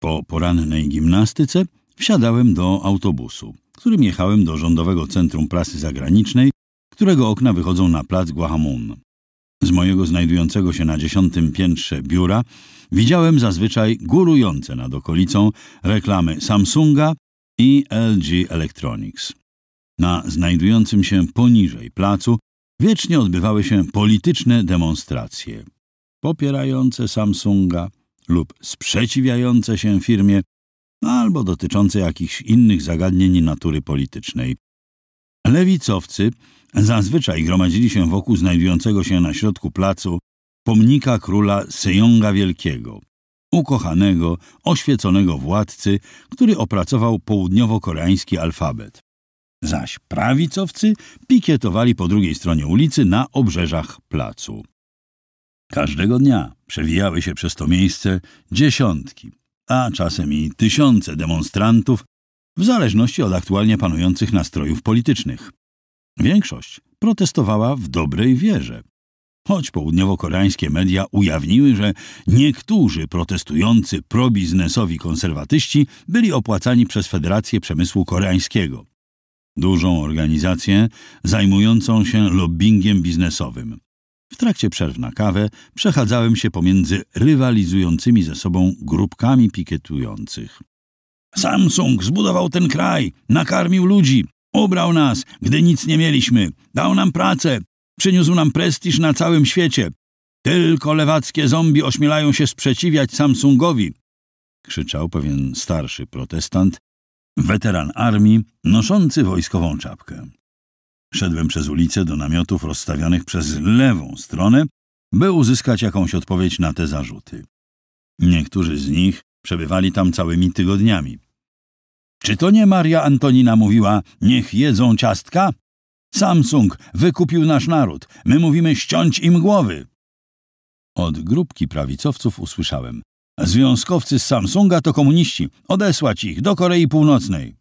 Po porannej gimnastyce wsiadałem do autobusu, którym jechałem do Rządowego Centrum Prasy Zagranicznej, którego okna wychodzą na plac Guahamun. Z mojego znajdującego się na dziesiątym piętrze biura widziałem zazwyczaj górujące nad okolicą reklamy Samsunga, i e LG Electronics. Na znajdującym się poniżej placu wiecznie odbywały się polityczne demonstracje popierające Samsunga lub sprzeciwiające się firmie no albo dotyczące jakichś innych zagadnień natury politycznej. Lewicowcy zazwyczaj gromadzili się wokół znajdującego się na środku placu pomnika króla Sejonga Wielkiego, ukochanego, oświeconego władcy, który opracował południowo-koreański alfabet. Zaś prawicowcy pikietowali po drugiej stronie ulicy na obrzeżach placu. Każdego dnia przewijały się przez to miejsce dziesiątki, a czasem i tysiące demonstrantów, w zależności od aktualnie panujących nastrojów politycznych. Większość protestowała w dobrej wierze, choć południowo-koreańskie media ujawniły, że niektórzy protestujący probiznesowi konserwatyści byli opłacani przez Federację Przemysłu Koreańskiego, dużą organizację zajmującą się lobbyingiem biznesowym. W trakcie przerw na kawę przechadzałem się pomiędzy rywalizującymi ze sobą grupkami pikietujących. Samsung zbudował ten kraj, nakarmił ludzi, ubrał nas, gdy nic nie mieliśmy, dał nam pracę, Przyniósł nam prestiż na całym świecie. Tylko lewackie zombie ośmielają się sprzeciwiać Samsungowi, krzyczał pewien starszy protestant, weteran armii, noszący wojskową czapkę. Szedłem przez ulicę do namiotów rozstawionych przez lewą stronę, by uzyskać jakąś odpowiedź na te zarzuty. Niektórzy z nich przebywali tam całymi tygodniami. Czy to nie Maria Antonina mówiła, niech jedzą ciastka? Samsung wykupił nasz naród. My mówimy ściąć im głowy. Od grupki prawicowców usłyszałem. Związkowcy z Samsunga to komuniści. Odesłać ich do Korei Północnej.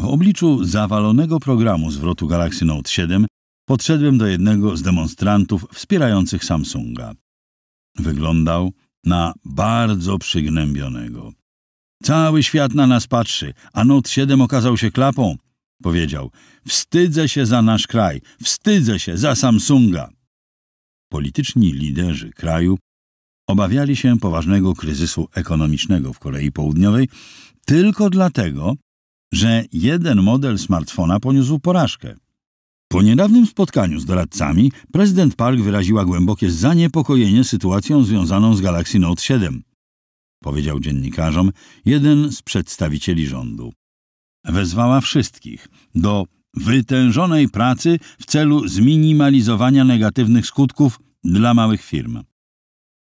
W obliczu zawalonego programu zwrotu Galaxy Note 7 podszedłem do jednego z demonstrantów wspierających Samsunga. Wyglądał na bardzo przygnębionego. Cały świat na nas patrzy, a Note 7 okazał się klapą, Powiedział: Wstydzę się za nasz kraj, wstydzę się za Samsunga. Polityczni liderzy kraju obawiali się poważnego kryzysu ekonomicznego w Korei Południowej tylko dlatego, że jeden model smartfona poniósł porażkę. Po niedawnym spotkaniu z doradcami prezydent Park wyraziła głębokie zaniepokojenie sytuacją związaną z Galaxy Note 7. Powiedział dziennikarzom jeden z przedstawicieli rządu wezwała wszystkich do wytężonej pracy w celu zminimalizowania negatywnych skutków dla małych firm.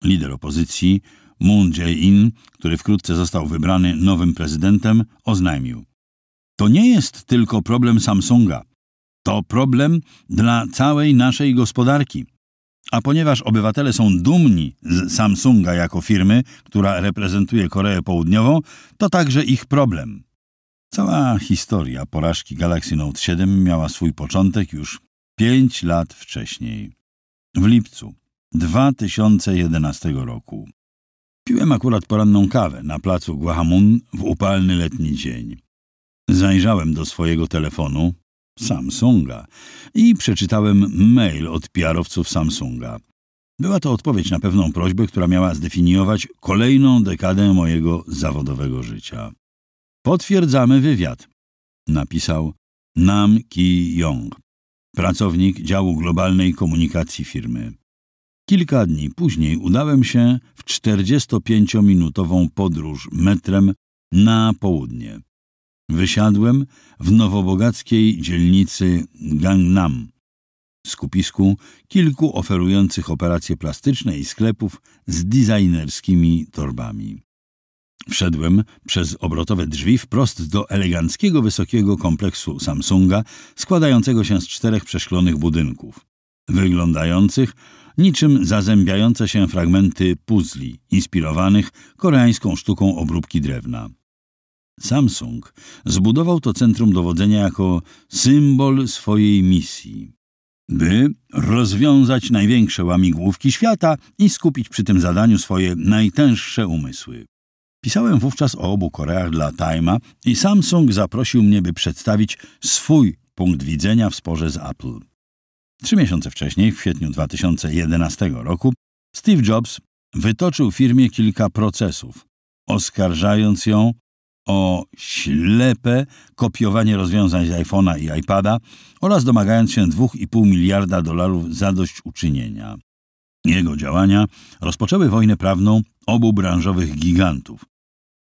Lider opozycji Moon Jae-in, który wkrótce został wybrany nowym prezydentem, oznajmił: To nie jest tylko problem Samsunga. To problem dla całej naszej gospodarki. A ponieważ obywatele są dumni z Samsunga jako firmy, która reprezentuje Koreę Południową, to także ich problem. Cała historia porażki Galaxy Note 7 miała swój początek już 5 lat wcześniej. W lipcu 2011 roku. Piłem akurat poranną kawę na placu Guahamun w upalny letni dzień. Zajrzałem do swojego telefonu Samsunga i przeczytałem mail od piarowców Samsunga. Była to odpowiedź na pewną prośbę, która miała zdefiniować kolejną dekadę mojego zawodowego życia. Potwierdzamy wywiad, napisał Nam Ki-yong, pracownik działu globalnej komunikacji firmy. Kilka dni później udałem się w 45-minutową podróż metrem na południe. Wysiadłem w nowobogackiej dzielnicy Gangnam, skupisku kilku oferujących operacje plastyczne i sklepów z designerskimi torbami. Wszedłem przez obrotowe drzwi wprost do eleganckiego, wysokiego kompleksu Samsunga, składającego się z czterech przeszklonych budynków, wyglądających niczym zazębiające się fragmenty puzli, inspirowanych koreańską sztuką obróbki drewna. Samsung zbudował to centrum dowodzenia jako symbol swojej misji by rozwiązać największe łamigłówki świata i skupić przy tym zadaniu swoje najtęższe umysły. Pisałem wówczas o obu Koreach dla Time'a i Samsung zaprosił mnie, by przedstawić swój punkt widzenia w sporze z Apple. Trzy miesiące wcześniej, w kwietniu 2011 roku, Steve Jobs wytoczył firmie kilka procesów, oskarżając ją o ślepe kopiowanie rozwiązań z iPhone'a i iPada oraz domagając się 2,5 miliarda dolarów zadośćuczynienia. Jego działania rozpoczęły wojnę prawną obu branżowych gigantów,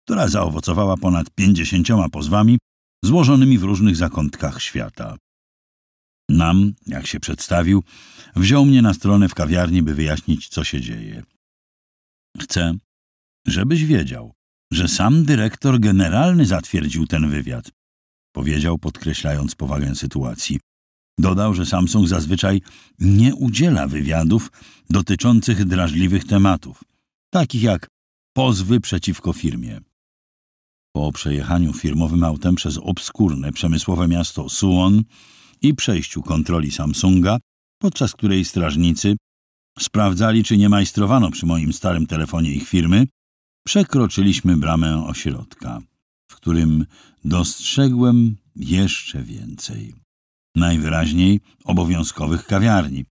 która zaowocowała ponad pięćdziesięcioma pozwami złożonymi w różnych zakątkach świata. Nam, jak się przedstawił, wziął mnie na stronę w kawiarni, by wyjaśnić, co się dzieje. Chcę, żebyś wiedział, że sam dyrektor generalny zatwierdził ten wywiad, powiedział, podkreślając powagę sytuacji. Dodał, że Samsung zazwyczaj nie udziela wywiadów dotyczących drażliwych tematów, takich jak pozwy przeciwko firmie. Po przejechaniu firmowym autem przez obskurne przemysłowe miasto Suwon i przejściu kontroli Samsunga, podczas której strażnicy sprawdzali, czy nie majstrowano przy moim starym telefonie ich firmy, przekroczyliśmy bramę ośrodka, w którym dostrzegłem jeszcze więcej. Najwyraźniej obowiązkowych kawiarni.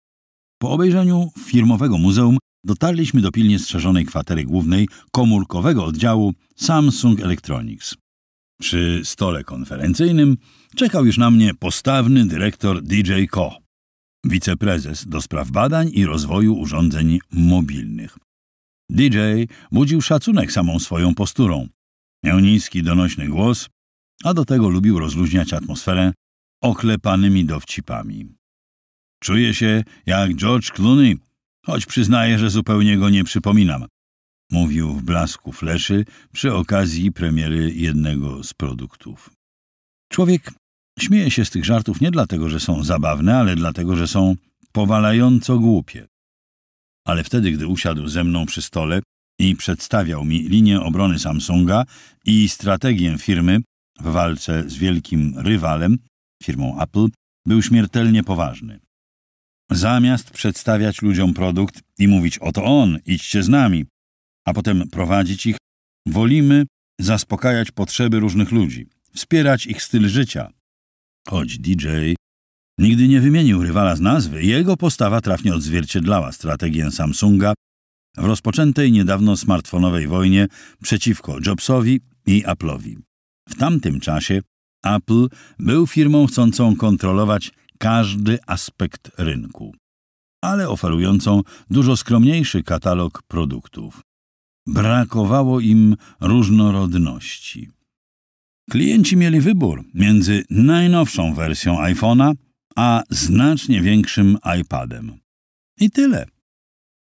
Po obejrzeniu firmowego muzeum dotarliśmy do pilnie strzeżonej kwatery głównej komórkowego oddziału Samsung Electronics. Przy stole konferencyjnym czekał już na mnie postawny dyrektor DJ Co, wiceprezes do spraw badań i rozwoju urządzeń mobilnych. DJ budził szacunek samą swoją posturą. Miał niski, donośny głos, a do tego lubił rozluźniać atmosferę oklepanymi dowcipami. Czuję się jak George Clooney choć przyznaję, że zupełnie go nie przypominam. Mówił w blasku fleszy przy okazji premiery jednego z produktów. Człowiek śmieje się z tych żartów nie dlatego, że są zabawne, ale dlatego, że są powalająco głupie. Ale wtedy, gdy usiadł ze mną przy stole i przedstawiał mi linię obrony Samsunga i strategię firmy w walce z wielkim rywalem, firmą Apple, był śmiertelnie poważny. Zamiast przedstawiać ludziom produkt i mówić oto on, idźcie z nami, a potem prowadzić ich, wolimy zaspokajać potrzeby różnych ludzi, wspierać ich styl życia. Choć DJ nigdy nie wymienił rywala z nazwy, jego postawa trafnie odzwierciedlała strategię Samsunga w rozpoczętej niedawno smartfonowej wojnie przeciwko Jobsowi i Apple'owi. W tamtym czasie Apple był firmą chcącą kontrolować każdy aspekt rynku, ale oferującą dużo skromniejszy katalog produktów. Brakowało im różnorodności. Klienci mieli wybór między najnowszą wersją iPhone'a a znacznie większym iPadem. I tyle.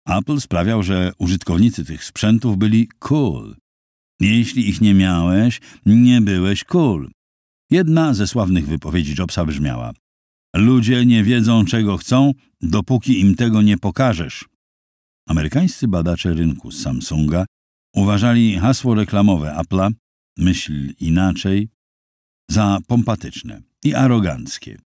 Apple sprawiał, że użytkownicy tych sprzętów byli cool. Jeśli ich nie miałeś, nie byłeś cool. Jedna ze sławnych wypowiedzi Jobsa brzmiała: Ludzie nie wiedzą, czego chcą, dopóki im tego nie pokażesz. Amerykańscy badacze rynku Samsunga uważali hasło reklamowe Apple'a myśl inaczej za pompatyczne i aroganckie.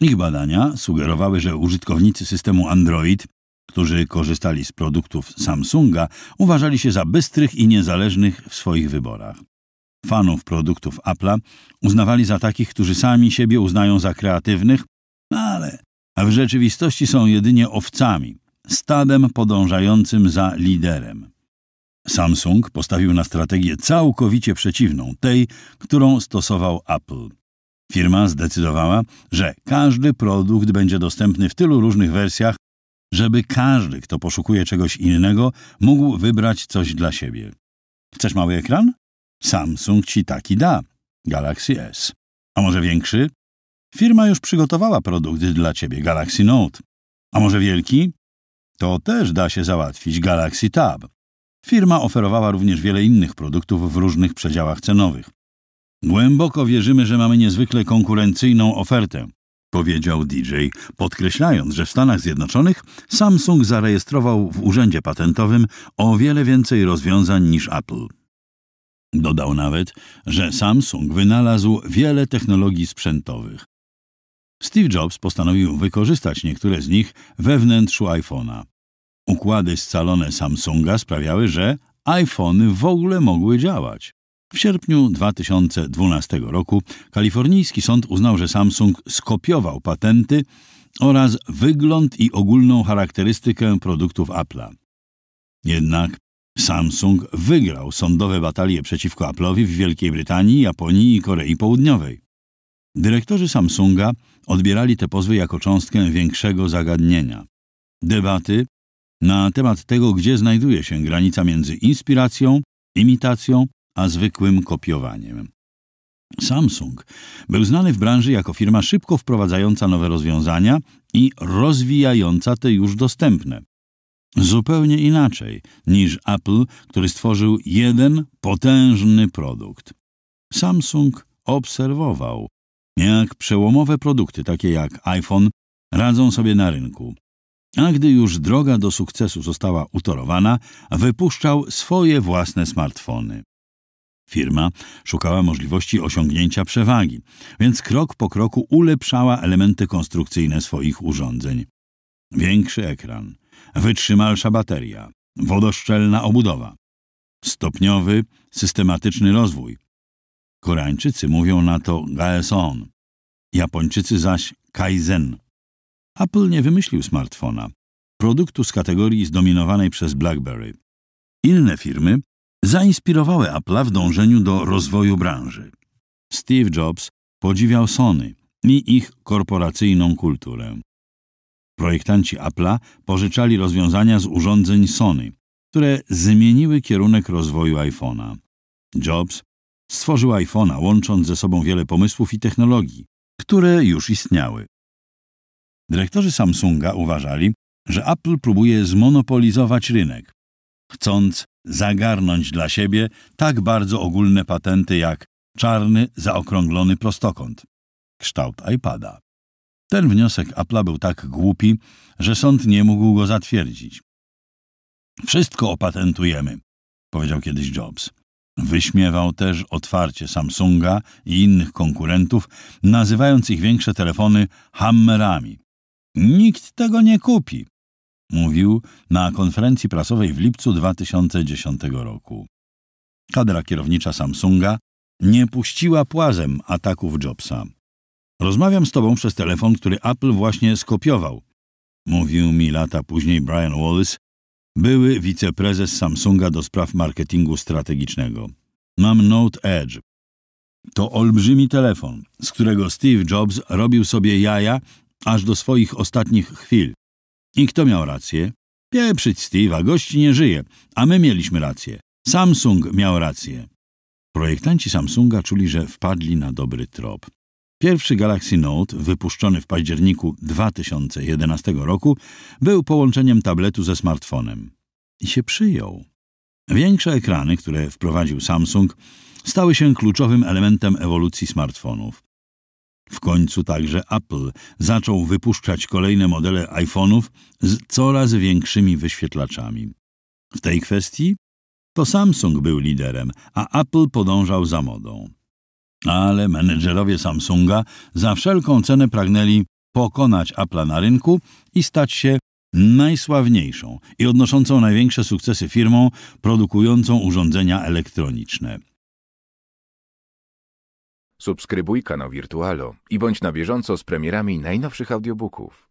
Ich badania sugerowały, że użytkownicy systemu Android, którzy korzystali z produktów Samsunga, uważali się za bystrych i niezależnych w swoich wyborach. Fanów produktów Apple'a uznawali za takich, którzy sami siebie uznają za kreatywnych no ale, a w rzeczywistości są jedynie owcami, stadem podążającym za liderem. Samsung postawił na strategię całkowicie przeciwną tej, którą stosował Apple. Firma zdecydowała, że każdy produkt będzie dostępny w tylu różnych wersjach, żeby każdy, kto poszukuje czegoś innego, mógł wybrać coś dla siebie. Chcesz mały ekran? Samsung ci taki da. Galaxy S. A może większy? Firma już przygotowała produkt dla ciebie Galaxy Note. A może wielki? To też da się załatwić Galaxy Tab. Firma oferowała również wiele innych produktów w różnych przedziałach cenowych. Głęboko wierzymy, że mamy niezwykle konkurencyjną ofertę, powiedział DJ, podkreślając, że w Stanach Zjednoczonych Samsung zarejestrował w urzędzie patentowym o wiele więcej rozwiązań niż Apple. Dodał nawet, że Samsung wynalazł wiele technologii sprzętowych, Steve Jobs postanowił wykorzystać niektóre z nich we wnętrzu iPhone'a. Układy scalone Samsunga sprawiały, że iPhony w ogóle mogły działać. W sierpniu 2012 roku kalifornijski sąd uznał, że Samsung skopiował patenty oraz wygląd i ogólną charakterystykę produktów Apple'a. Jednak Samsung wygrał sądowe batalie przeciwko Apple'owi w Wielkiej Brytanii, Japonii i Korei Południowej. Dyrektorzy Samsunga odbierali te pozwy jako cząstkę większego zagadnienia. Debaty na temat tego, gdzie znajduje się granica między inspiracją, imitacją a zwykłym kopiowaniem. Samsung był znany w branży jako firma szybko wprowadzająca nowe rozwiązania i rozwijająca te już dostępne. Zupełnie inaczej niż Apple, który stworzył jeden potężny produkt. Samsung obserwował, jak przełomowe produkty takie jak iPhone radzą sobie na rynku. A gdy już droga do sukcesu została utorowana, wypuszczał swoje własne smartfony. Firma szukała możliwości osiągnięcia przewagi, więc krok po kroku ulepszała elementy konstrukcyjne swoich urządzeń. Większy ekran, wytrzymalsza bateria, wodoszczelna obudowa. Stopniowy, systematyczny rozwój, Koreańczycy mówią na to gaeson, Japończycy zaś kaizen. Apple nie wymyślił smartfona, produktu z kategorii zdominowanej przez BlackBerry. Inne firmy zainspirowały Apple'a w dążeniu do rozwoju branży. Steve Jobs podziwiał Sony i ich korporacyjną kulturę. Projektanci Apple'a pożyczali rozwiązania z urządzeń Sony, które zmieniły kierunek rozwoju iPhone'a. Jobs Stworzył iPhone'a, łącząc ze sobą wiele pomysłów i technologii, które już istniały. Dyrektorzy Samsunga uważali, że Apple próbuje zmonopolizować rynek, chcąc zagarnąć dla siebie tak bardzo ogólne patenty jak czarny, zaokrąglony prostokąt, kształt iPada. Ten wniosek Apple'a był tak głupi, że sąd nie mógł go zatwierdzić. Wszystko opatentujemy, powiedział kiedyś Jobs. Wyśmiewał też otwarcie Samsunga i innych konkurentów, nazywając ich większe telefony hammerami. Nikt tego nie kupi, mówił na konferencji prasowej w lipcu 2010 roku. Kadra kierownicza Samsunga nie puściła płazem ataków Jobsa. Rozmawiam z tobą przez telefon, który Apple właśnie skopiował, mówił mi lata później Brian Wallace, były wiceprezes Samsunga do spraw marketingu strategicznego. Mam Note Edge. To olbrzymi telefon, z którego Steve Jobs robił sobie jaja aż do swoich ostatnich chwil. I kto miał rację? Pieprzyć Steve'a, gości nie żyje, a my mieliśmy rację. Samsung miał rację. Projektanci Samsunga czuli, że wpadli na dobry trop. Pierwszy Galaxy Note, wypuszczony w październiku 2011 roku, był połączeniem tabletu ze smartfonem. I się przyjął. Większe ekrany, które wprowadził Samsung, stały się kluczowym elementem ewolucji smartfonów. W końcu także Apple zaczął wypuszczać kolejne modele iPhone'ów z coraz większymi wyświetlaczami. W tej kwestii to Samsung był liderem, a Apple podążał za modą. Ale menedżerowie Samsunga za wszelką cenę pragnęli pokonać Apple'a na rynku i stać się najsławniejszą i odnoszącą największe sukcesy firmą produkującą urządzenia elektroniczne. Subskrybuj kanał Wirtualo i bądź na bieżąco z premierami najnowszych audiobooków.